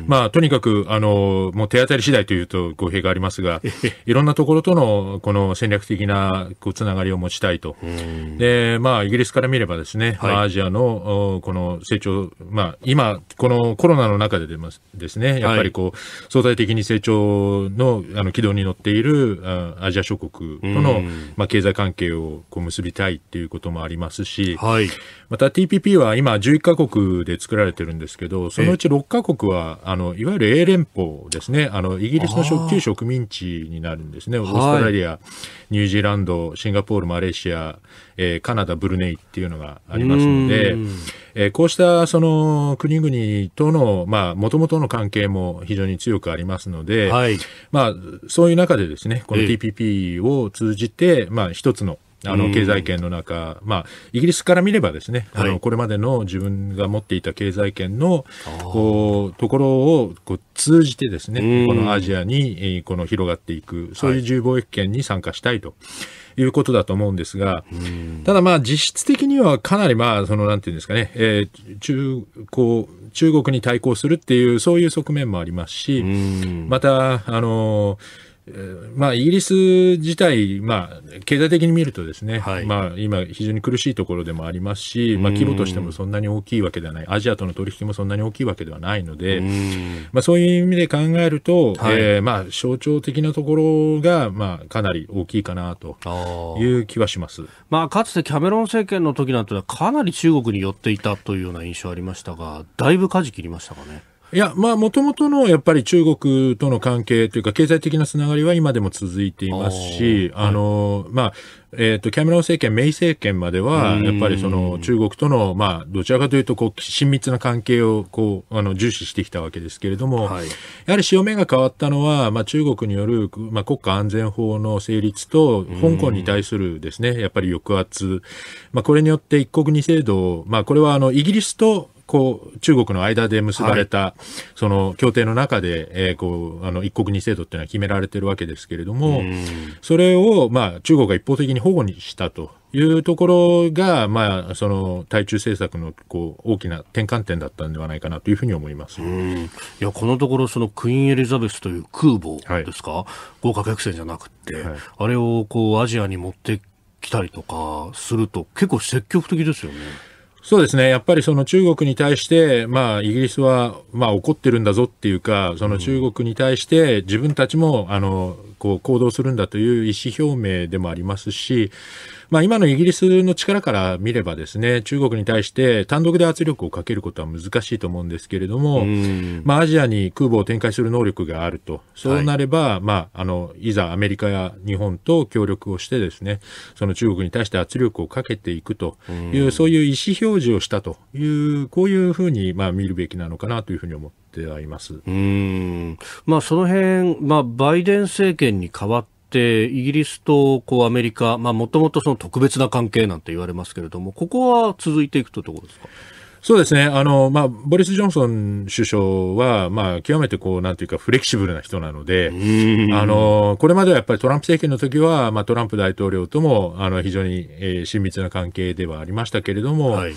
まあ、とにかくあのもう手当たり次第というと語弊がありますが、いろんなところとのこの戦略的なこうつながりを持ちたいと、でまあ、イギリスから見れば、ですね、はい、アジアのこの成長、まあ、今、このコロナの中でですねやっぱりこう、相対的に成長のあの軌道に乗っているアジア諸国との、まあ、経済関係をこう結びたいていうこともありますし、はい、また TPP は今11カ国で作られてるんですけど、そのうち6カ国は、あの、いわゆる英連邦ですね、あの、イギリスの旧植民地になるんですね。オーストラリア、ニュージーランド、シンガポール、マレーシア、えー、カナダ、ブルネイっていうのがありますので、えー、こうしたその国々との、まあ、もともとの関係も非常に強くありますので、はい、まあ、そういう中でですね、この TPP を通じて、まあ、一つのあの経済圏の中、まあ、イギリスから見ればですね、はい、あのこれまでの自分が持っていた経済圏のこうところをこう通じてですね、このアジアにこの広がっていく、そういう自由貿易圏に参加したいと。はいいうことだと思うんですが、ただまあ実質的にはかなりまあそのなんていうんですかね、えー、中こう中国に対抗するっていうそういう側面もありますし、またあのーえまあ、イギリス自体、まあ、経済的に見るとですね、はい、まあ、今、非常に苦しいところでもありますし、まあ、規模としてもそんなに大きいわけではない、アジアとの取引もそんなに大きいわけではないので、まあ、そういう意味で考えると、はい、えー、まあ、象徴的なところが、まあ、かなり大きいかなという気はします、まあ、かつてキャメロン政権の時なんてかなり中国に寄っていたというような印象ありましたが、だいぶ舵切りましたかね。いや、まあ、もともとのやっぱり中国との関係というか、経済的なつながりは今でも続いていますし、あの、まあ、えっ、ー、と、キャメロン政権、メイ政権までは、やっぱりその中国との、まあ、どちらかというと、こう、親密な関係を、こう、あの、重視してきたわけですけれども、はい、やはり潮目が変わったのは、まあ、中国による、まあ、国家安全法の成立と、香港に対するですね、やっぱり抑圧、まあ、これによって一国二制度まあ、これは、あの、イギリスと、こう、中国の間で結ばれた、はい、その協定の中で、えー、こう、あの、一国二制度っていうのは決められてるわけですけれども、それを、まあ、中国が一方的に保護にしたと。いうところが、まあ、その対中政策のこう大きな転換点だったんではないかなというふうに思いますいやこのところ、そのクイーン・エリザベスという空母ですか、はい、豪華客船じゃなくて、はい、あれをこうアジアに持ってきたりとかすると、結構積極的ですよね。そうですねやっぱりその中国に対して、まあ、イギリスは、まあ、怒ってるんだぞっていうか、その中国に対して自分たちもあのこう行動するんだという意思表明でもありますし、まあ、今のイギリスの力から見ればですね中国に対して単独で圧力をかけることは難しいと思うんですけれども、まあ、アジアに空母を展開する能力があるとそうなれば、はいまあ、あのいざアメリカや日本と協力をしてですねその中国に対して圧力をかけていくという、うそういう意思表示をしたというこういうふうにまあ見るべきなのかなというふうに思ってはいますうん、まあ、その辺、まあ、バイデン政権に代わってイギリスとこうアメリカ、もともと特別な関係なんて言われますけれども、ここは続いていくというところですか。そうですね。あの、まあ、ボリス・ジョンソン首相は、まあ、極めてこう、なんていうか、フレキシブルな人なので、あの、これまではやっぱりトランプ政権の時は、まあ、トランプ大統領とも、あの、非常に、えー、親密な関係ではありましたけれども、はい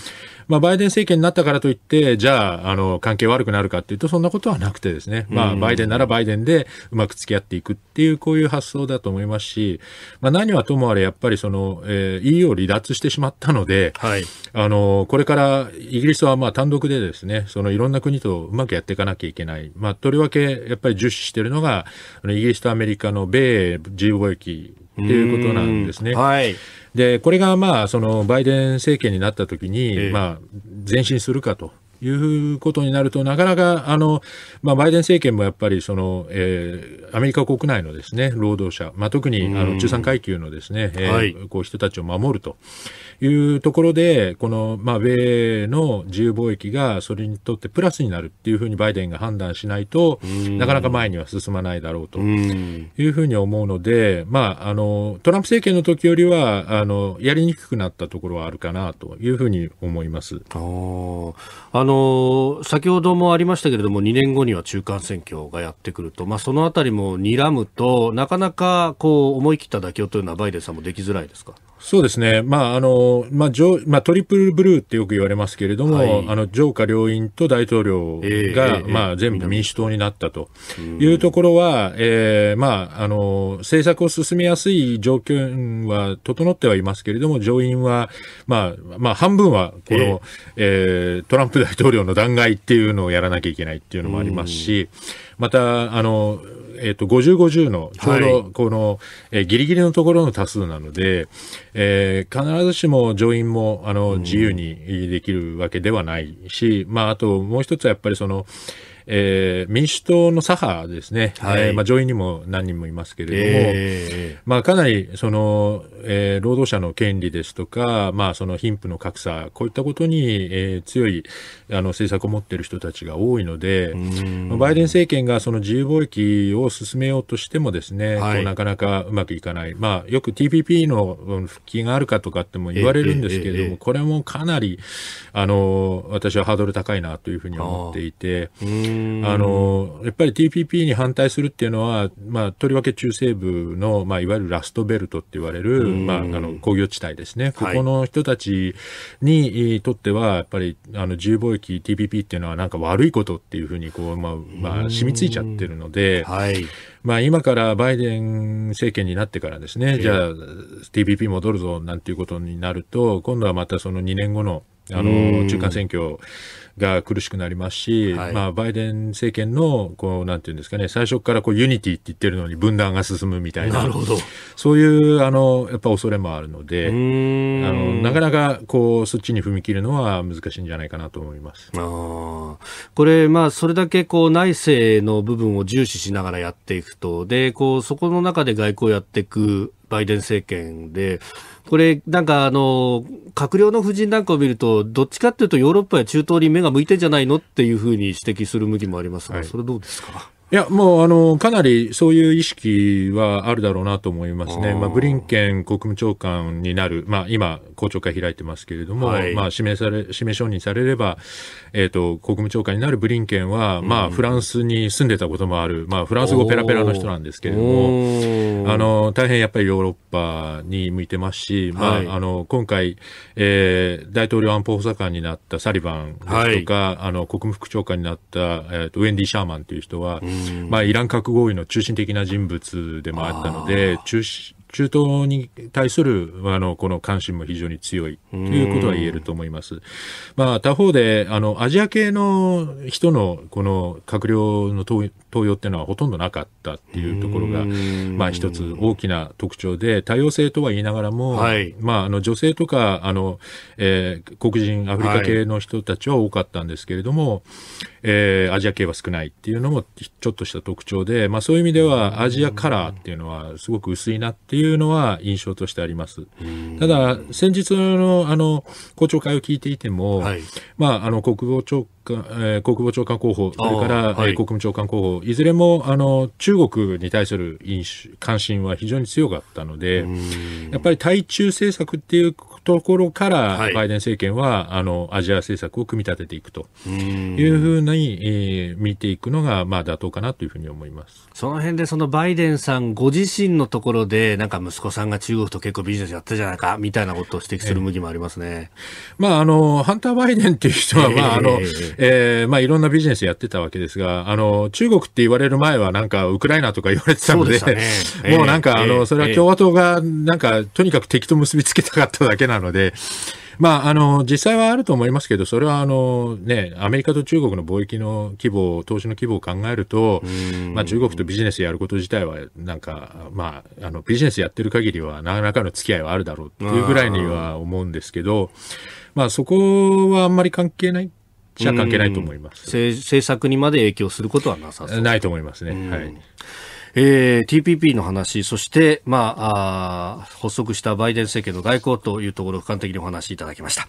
まあ、バイデン政権になったからといって、じゃあ、あの、関係悪くなるかっていうと、そんなことはなくてですね、まあ、バイデンならバイデンでうまく付き合っていくっていう、こういう発想だと思いますし、まあ、何はともあれ、やっぱりその、えー、EU を離脱してしまったので、はい、あの、これからイギリスはまあ単独でですね、そのいろんな国とうまくやっていかなきゃいけない。まあ、とりわけ、やっぱり重視しているのが、イギリスとアメリカの米自由貿易っていうことなんですね。はい。でこれがまあそのバイデン政権になったときに、まあ、前進するかということになると、なかなかあの、まあ、バイデン政権もやっぱりその、えー、アメリカ国内のです、ね、労働者、まあ、特にあの中産階級のですね、えこう人たちを守ると。いうところで、この、まあ、米の自由貿易がそれにとってプラスになるっていうふうにバイデンが判断しないと、なかなか前には進まないだろうというふうに思うので、まあ、あの、トランプ政権の時よりは、あの、やりにくくなったところはあるかなというふうに思います。ああの先ほどもありましたけれども2年後には中間選挙がやってくると、まあ、そのあたりも睨むとなかなかこう思い切った妥協というのはバイデンさんもできづらいですかそうですね、まああのまあまあ、トリプルブルーってよく言われますけれども、はい、あの上下両院と大統領が、えーえー、まあ、全部民主党になったというところは、えーまあ、あの政策を進めやすい状況は整ってはいますけれども上院は、まあまあ、半分はこの、えー、えー、トランプ大統領の弾劾っていうのをやらなきゃいけないっていうのもありますし、また、あの、えっ、ー、と、50、50の、ちょうど、この、はい、えー、ギリギリのところの多数なので、えー、必ずしも上院も、あの、自由にできるわけではないし、まあ、あと、もう一つはやっぱりその、えー、民主党の左派ですね、はい、えー、まあ、上院にも何人もいますけれども、えー、まあ、かなりそのえー、労働者の権利ですとか、まあ、その貧富の格差、こういったことに、えー、強いあの政策を持っている人たちが多いので、バイデン政権がその自由貿易を進めようとしてもですね、はい、なかなかうまくいかない。まあ、よく TPP の復帰があるかとかっても言われるんですけれども、えーえー、これもかなり、あの、私はハードル高いなというふうに思っていて、あの、やっぱり TPP に反対するっていうのは、まあ、とりわけ中西部の、まあ、いわゆるラストベルトって言われる、まあ、あの工業地帯ですね、ここの人たちにとっては、やっぱりあの自由貿易、TPP っていうのは、なんか悪いことっていうふうにこう、まあまあ、染みついちゃってるので、はいまあ、今からバイデン政権になってからですね、じゃあ、TPP 戻るぞなんていうことになると、今度はまたその2年後の。あの中間選挙が苦しくなりますし、はい、まあ、バイデン政権のこうなんていうんですかね最初からこうユニティって言ってるのに分断が進むみたいなそういうあのやっぱ恐れもあるのであのなかなかこうそっちに踏み切るのは難しいんじゃないかなと思いますあこれ、まあ、それだけこう内政の部分を重視しながらやっていくとでこうそこの中で外交をやっていくバイデン政権で、これ、なんかあの、閣僚の夫人なんかを見ると、どっちかっていうとヨーロッパや中東に目が向いてんじゃないのっていうふうに指摘する向きもありますが、はい、それどうですかいや、もう、あの、かなりそういう意識はあるだろうなと思いますね。まあ、ブリンケン国務長官になる、まあ、今、公聴会開いてますけれども、はい、まあ、指名され、指名承認されれば、えっ、ー、と、国務長官になるブリンケンは、まあ、フランスに住んでたこともある、まあ、フランス語ペラペラの人なんですけれども、あの、大変やっぱりヨーロッパに向いてますし、まあ、はい、あの、今回、えー、大統領安保補佐官になったサリバンですとか、はい、あの、国務副長官になった、えっ、ー、と、ウェンディ・シャーマンという人は、うんまあ、イラン核合意の中心的な人物でもあったので、中中東に対するあのこの関心も非常に強いということは言えると思います。まあ、他方であのアジア系の人のこの閣僚の登用っていうのはほとんどなかったっていうところが、まあ、一つ大きな特徴で多様性とは言いながらも、はい、まあ、あの女性とかあの、えー、黒人アフリカ系の人たちは多かったんですけれども、はいえー、アジア系は少ないっていうのもちょっとした特徴で、まあ、そういう意味ではアジアカラーっていうのはすごく薄いなっていうのは印象としてあります。ただ先日のあの公聴会を聞いていても、はい、まあ、あの国防長官、えー、国防長官候補、それから、はい、国務長官候補、いずれもあの中国に対する関心は非常に強かったので、やっぱり対中政策っていうところから、バイデン政権は、あのアジア政策を組み立てていくというふうに、えー、見ていくのが、まあ、妥当かなというふうに思いますその辺でそのバイデンさんご自身のところで、なんか息子さんが中国と結構ビジネスやったじゃないかみたいなことを指摘する向きもありますね、えー、まあ、あのハンター・バイデンっていう人は、まああのえまあ、いろんなビジネスやってたわけですが、あの中国って言われる前は、なんかウクライナとか言われてたので、うでねえー、もうなんか、あのそれは共和党がなんか、とにかく敵と結びつけたかっただけなので、まあ、あの、実際はあると思いますけど、それはあの、ね、アメリカと中国の貿易の規模、投資の規模を考えると、まあ、中国とビジネスやること自体は、なんか、まあ、あの、ビジネスやってる限りは、なかなかの付き合いはあるだろうっていうぐらいには思うんですけど、まあ、そこはあんまり関係ないじゃ関係ないと思います。政策にまで影響することはなさそうないと思いますね。はい。えー、TPP の話、そして、まあ、あ発足したバイデン政権の外交というところを俯瞰的にお話しいただきました。